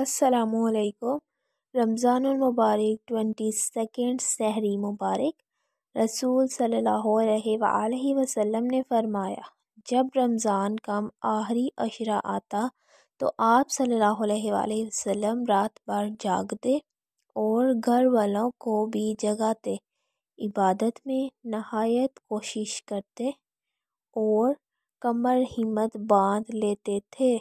असलकुम रमज़ानमबारक twenty second सहरी मुबारक रसूल सल्लल्लाहु वसम ने फरमाया जब रमज़ान का आखिरी अशरा आता तो आप सल्ला वसम रात भर जागते और घर वालों को भी जगाते इबादत में नहायत कोशिश करते और कमर हिम्मत बांध लेते थे